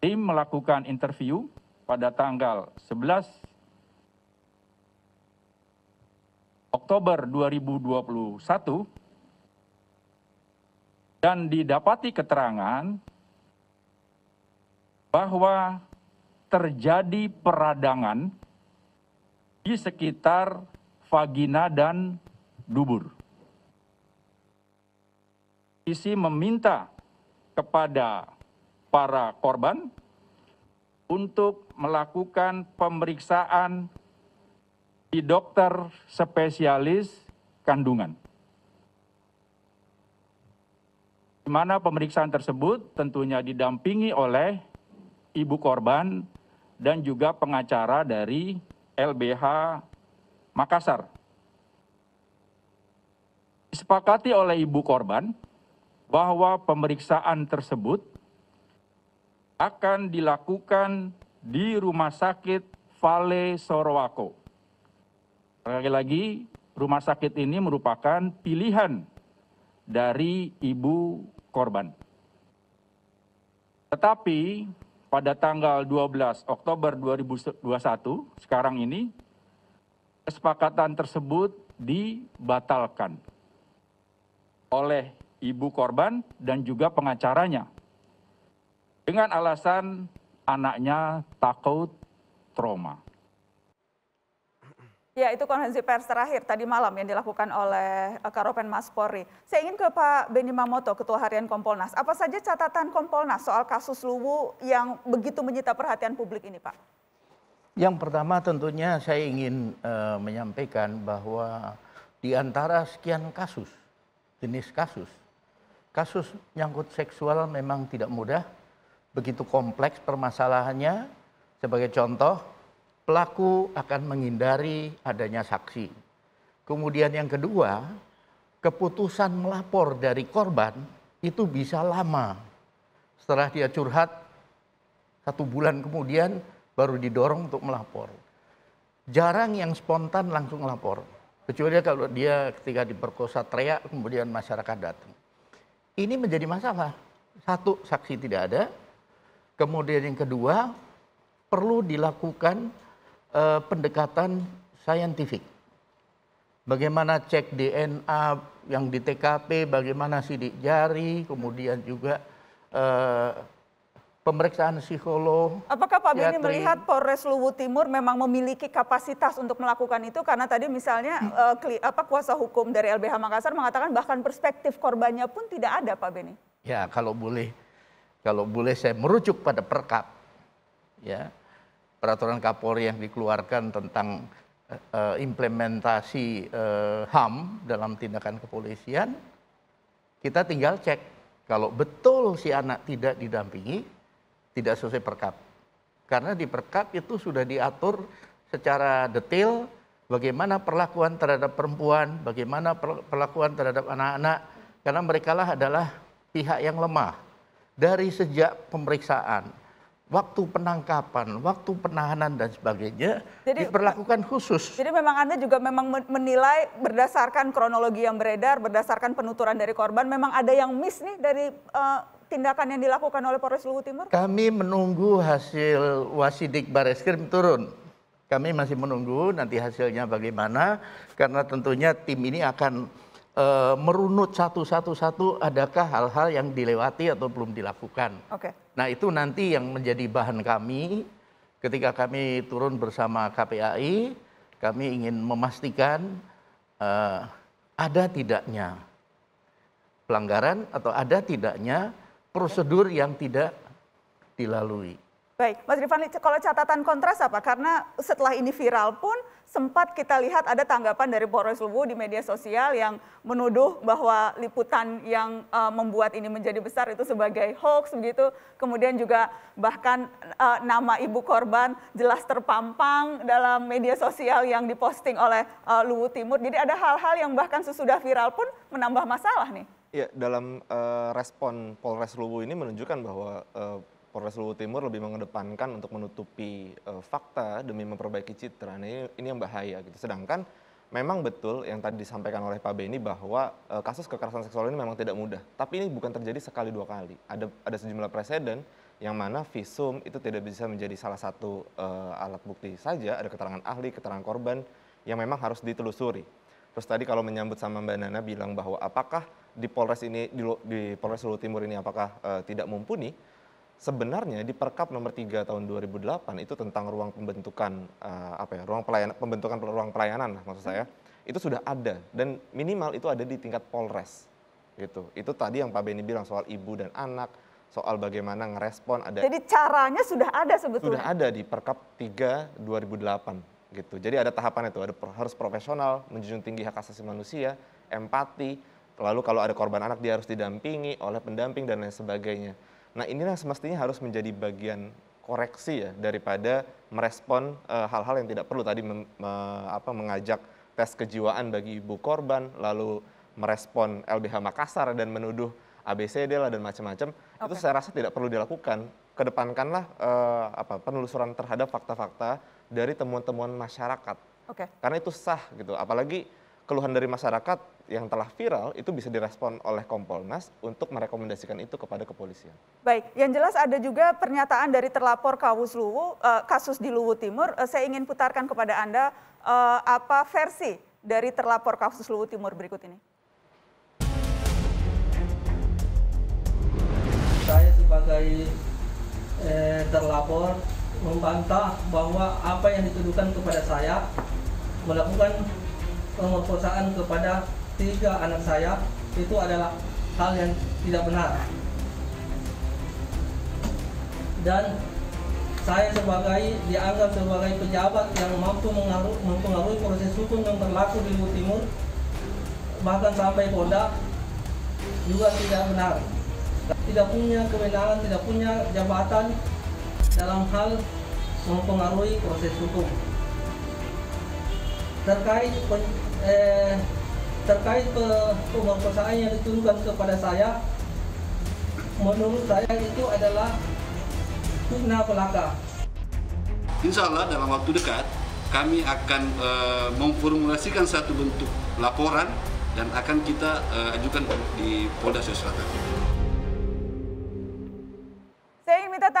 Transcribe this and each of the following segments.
tim melakukan interview pada tanggal 11 Oktober 2021 dan didapati keterangan bahwa terjadi peradangan di sekitar vagina dan dubur. Isi meminta kepada para korban untuk melakukan pemeriksaan di dokter spesialis kandungan. Di mana pemeriksaan tersebut tentunya didampingi oleh ibu korban dan juga pengacara dari LBH Makassar. Disepakati oleh ibu korban bahwa pemeriksaan tersebut akan dilakukan di Rumah Sakit Vale Sorowako. Sekali lagi, rumah sakit ini merupakan pilihan dari ibu korban. Tetapi pada tanggal 12 Oktober 2021 sekarang ini kesepakatan tersebut dibatalkan oleh ibu korban dan juga pengacaranya dengan alasan anaknya takut trauma. Ya, itu konferensi pers terakhir tadi malam yang dilakukan oleh eh, Karopen Mas Polri. Saya ingin ke Pak Beni Mamoto, Ketua Harian Kompolnas. Apa saja catatan Kompolnas soal kasus Luwu yang begitu menyita perhatian publik ini, Pak? Yang pertama tentunya saya ingin uh, menyampaikan bahwa di antara sekian kasus, jenis kasus, kasus nyangkut seksual memang tidak mudah, begitu kompleks permasalahannya. Sebagai contoh, pelaku akan menghindari adanya saksi. Kemudian yang kedua, keputusan melapor dari korban itu bisa lama. Setelah dia curhat, satu bulan kemudian baru didorong untuk melapor. Jarang yang spontan langsung lapor. Kecuali kalau dia ketika diperkosa teriak kemudian masyarakat datang. Ini menjadi masalah. Satu, saksi tidak ada. Kemudian yang kedua, perlu dilakukan uh, pendekatan saintifik. Bagaimana cek DNA yang di TKP, bagaimana sidik jari, kemudian juga uh, pemeriksaan psikolog. Apakah Pak Beni melihat Polres Luwu Timur memang memiliki kapasitas untuk melakukan itu? Karena tadi misalnya uh, kli, apa kuasa hukum dari LBH Makassar mengatakan bahkan perspektif korbannya pun tidak ada, Pak Beni. Ya, kalau boleh kalau boleh saya merujuk pada perkap, ya peraturan Kapolri yang dikeluarkan tentang uh, implementasi uh, eh, HAM dalam tindakan kepolisian, kita tinggal cek kalau betul si anak tidak didampingi, tidak sesuai perkap. Karena di perkap itu sudah diatur secara detail bagaimana perlakuan terhadap perempuan, bagaimana perlakuan terhadap anak-anak, karena merekalah adalah pihak yang lemah dari sejak pemeriksaan, waktu penangkapan, waktu penahanan dan sebagainya jadi, diperlakukan khusus. Jadi memang Anda juga memang menilai berdasarkan kronologi yang beredar, berdasarkan penuturan dari korban, memang ada yang miss nih dari uh, tindakan yang dilakukan oleh Polres Luhut Timur? Kami menunggu hasil wasidik Bareskrim turun. Kami masih menunggu nanti hasilnya bagaimana, karena tentunya tim ini akan Eh, merunut satu-satu-satu adakah hal-hal yang dilewati atau belum dilakukan. Okay. Nah itu nanti yang menjadi bahan kami ketika kami turun bersama KPAI, kami ingin memastikan uh, ada tidaknya pelanggaran atau ada tidaknya prosedur yang tidak dilalui. Baik, Mas Rifan, kalau catatan kontras apa? Karena setelah ini viral pun sempat kita lihat ada tanggapan dari Polres Lubu di media sosial yang menuduh bahwa liputan yang uh, membuat ini menjadi besar itu sebagai hoax begitu. Kemudian juga bahkan uh, nama ibu korban jelas terpampang dalam media sosial yang diposting oleh uh, Luwu Timur. Jadi ada hal-hal yang bahkan sesudah viral pun menambah masalah nih. Iya, dalam uh, respon Polres Lubu ini menunjukkan bahwa uh, Polres Luwu Timur lebih mengedepankan untuk menutupi uh, fakta demi memperbaiki citra. Nah, ini, ini yang bahaya gitu. Sedangkan memang betul yang tadi disampaikan oleh Pak Beni bahwa uh, kasus kekerasan seksual ini memang tidak mudah. Tapi ini bukan terjadi sekali dua kali. Ada ada sejumlah presiden yang mana visum itu tidak bisa menjadi salah satu uh, alat bukti saja. Ada keterangan ahli, keterangan korban yang memang harus ditelusuri. Terus tadi kalau menyambut sama Mbak Nana bilang bahwa apakah di Polres ini di, di Polres Sulut Timur ini apakah uh, tidak mumpuni? sebenarnya di Perkap nomor 3 tahun 2008 itu tentang ruang pembentukan uh, apa ya, ruang pelayanan pembentukan ruang pelayanan maksud saya. Hmm. Itu sudah ada dan minimal itu ada di tingkat Polres. Gitu. Itu tadi yang Pak Beni bilang soal ibu dan anak, soal bagaimana ngerespon ada Jadi caranya sudah ada sebetulnya. Sudah ada di Perkap 3 2008 gitu. Jadi ada tahapan itu, ada harus profesional, menjunjung tinggi hak asasi manusia, empati, lalu kalau ada korban anak dia harus didampingi oleh pendamping dan lain sebagainya. Nah inilah semestinya harus menjadi bagian koreksi ya daripada merespon eh, hal-hal uh, yang tidak perlu tadi mem, me, apa, mengajak tes kejiwaan bagi ibu korban, lalu merespon LBH Makassar dan menuduh ABCD lah dan macam-macam okay. itu saya rasa tidak perlu dilakukan. Kedepankanlah uh, apa penelusuran terhadap fakta-fakta dari temuan-temuan masyarakat. Okay. Karena itu sah gitu. Apalagi keluhan dari masyarakat yang telah viral itu bisa direspon oleh Kompolnas untuk merekomendasikan itu kepada kepolisian. Baik, yang jelas ada juga pernyataan dari terlapor Kawus Luwu, eh, kasus di Luwu Timur. Eh, saya ingin putarkan kepada Anda eh, apa versi dari terlapor kasus Luwu Timur berikut ini. Saya sebagai eh, terlapor membantah bahwa apa yang dituduhkan kepada saya melakukan pemerkosaan kepada tiga anak saya itu adalah hal yang tidak benar. Dan saya sebagai dianggap sebagai pejabat yang mampu mengaruh, mempengaruhi proses hukum yang berlaku di Lut Timur bahkan sampai Polda juga tidak benar tidak punya kewenangan, tidak punya jabatan dalam hal mempengaruhi proses hukum terkait eh, terkait pemerkosaan yang dituduhkan kepada saya menurut saya itu adalah fitnah pelaka Insya Allah dalam waktu dekat kami akan e, memformulasikan satu bentuk laporan dan akan kita e, ajukan di Polda Sulawesi Selatan.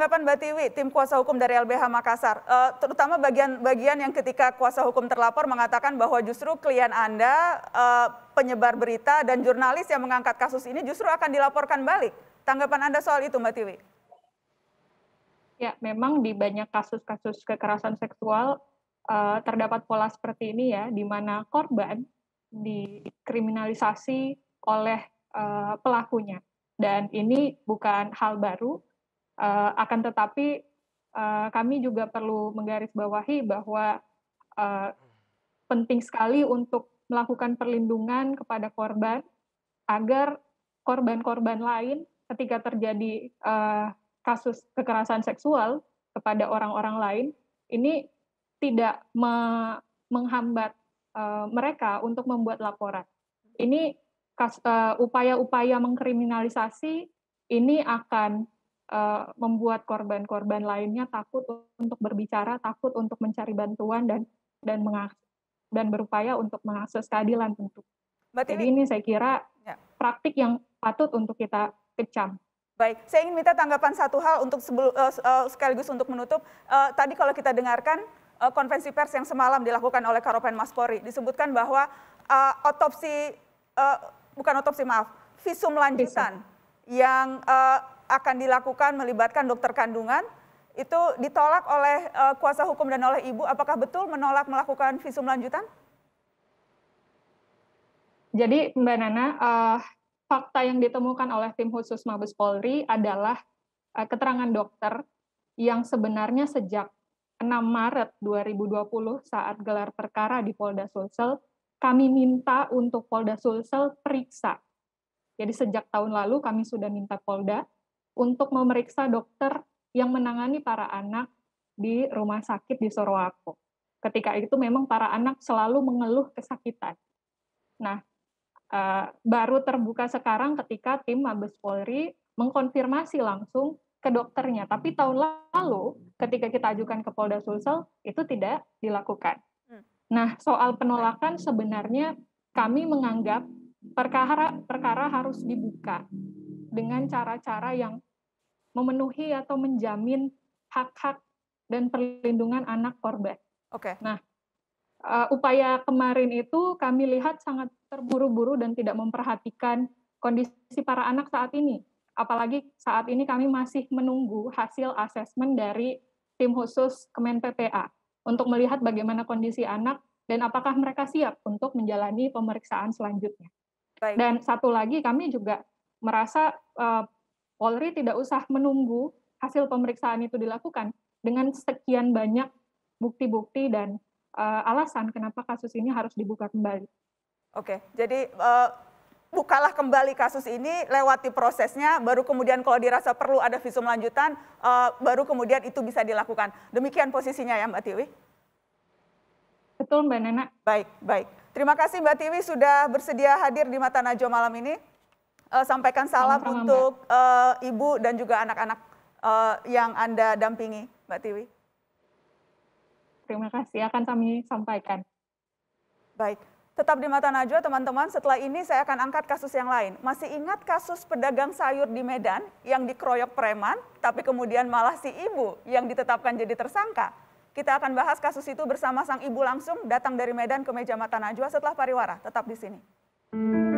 tanggapan Mbak Tiwi, tim kuasa hukum dari LBH Makassar, uh, terutama bagian-bagian yang ketika kuasa hukum terlapor mengatakan bahwa justru klien Anda, uh, penyebar berita dan jurnalis yang mengangkat kasus ini justru akan dilaporkan balik. Tanggapan Anda soal itu Mbak Tiwi? Ya, memang di banyak kasus-kasus kekerasan seksual uh, terdapat pola seperti ini ya, di mana korban dikriminalisasi oleh uh, pelakunya. Dan ini bukan hal baru, Eh, akan tetapi eh, kami juga perlu menggarisbawahi bahwa eh, penting sekali untuk melakukan perlindungan kepada korban agar korban-korban lain ketika terjadi kasus kekerasan seksual kepada orang-orang lain ini tidak menghambat mereka untuk membuat laporan. Ini upaya -upaya mengkriminalisasi ini akan Eh, membuat korban-korban lainnya takut untuk berbicara, takut untuk mencari bantuan dan dan dan berupaya untuk mengakses keadilan tentu. Jadi ini saya kira ya. praktik yang patut untuk kita kecam. Baik, saya ingin minta tanggapan satu hal untuk sebelum, uh, sekaligus untuk menutup. Uh, tadi kalau kita dengarkan uh, konvensi pers yang semalam dilakukan oleh Karopen Mas Polri, disebutkan bahwa uh, otopsi, uh, bukan otopsi maaf, visum lanjutan visum. yang uh, akan dilakukan melibatkan dokter kandungan itu ditolak oleh uh, kuasa hukum dan oleh ibu. Apakah betul menolak melakukan visum lanjutan? Jadi Mbak Nana, uh, fakta yang ditemukan oleh tim khusus Mabes Polri adalah uh, keterangan dokter yang sebenarnya sejak 6 Maret 2020 saat gelar perkara di Polda Sulsel, kami minta untuk Polda Sulsel periksa. Jadi sejak tahun lalu kami sudah minta Polda untuk memeriksa dokter yang menangani para anak di rumah sakit di Sorowako. Ketika itu memang para anak selalu mengeluh kesakitan. Nah, eh, baru terbuka sekarang ketika tim Mabes Polri mengkonfirmasi langsung ke dokternya. Tapi tahun lalu ketika kita ajukan ke Polda Sulsel itu tidak dilakukan. Hmm. Nah, soal penolakan sebenarnya kami menganggap perkara perkara harus dibuka dengan cara-cara yang memenuhi atau menjamin hak-hak dan perlindungan anak korban. Oke. Okay. Nah, uh, upaya kemarin itu kami lihat sangat terburu-buru dan tidak memperhatikan kondisi para anak saat ini. Apalagi saat ini kami masih menunggu hasil asesmen dari tim khusus Kemen PPA untuk melihat bagaimana kondisi anak dan apakah mereka siap untuk menjalani pemeriksaan selanjutnya. Baik. Dan satu lagi kami juga merasa uh, Polri tidak usah menunggu hasil pemeriksaan itu dilakukan dengan sekian banyak bukti-bukti dan uh, alasan kenapa kasus ini harus dibuka kembali. Oke, jadi uh, bukalah kembali kasus ini, lewati prosesnya, baru kemudian kalau dirasa perlu ada visum lanjutan, uh, baru kemudian itu bisa dilakukan. Demikian posisinya ya Mbak Tiwi. Betul Mbak Nana. Baik, baik. Terima kasih Mbak Tiwi sudah bersedia hadir di Mata Najwa malam ini uh, sampaikan salam Sama-sama, untuk uh, ibu dan juga anak-anak uh, yang Anda dampingi, Mbak Tiwi. Terima kasih akan kami sampaikan. Baik, tetap di Mata Najwa teman-teman. Setelah ini saya akan angkat kasus yang lain. Masih ingat kasus pedagang sayur di Medan yang dikeroyok preman, tapi kemudian malah si ibu yang ditetapkan jadi tersangka? Kita akan bahas kasus itu bersama sang ibu langsung datang dari Medan ke meja Mata Najwa setelah pariwara. Tetap di sini.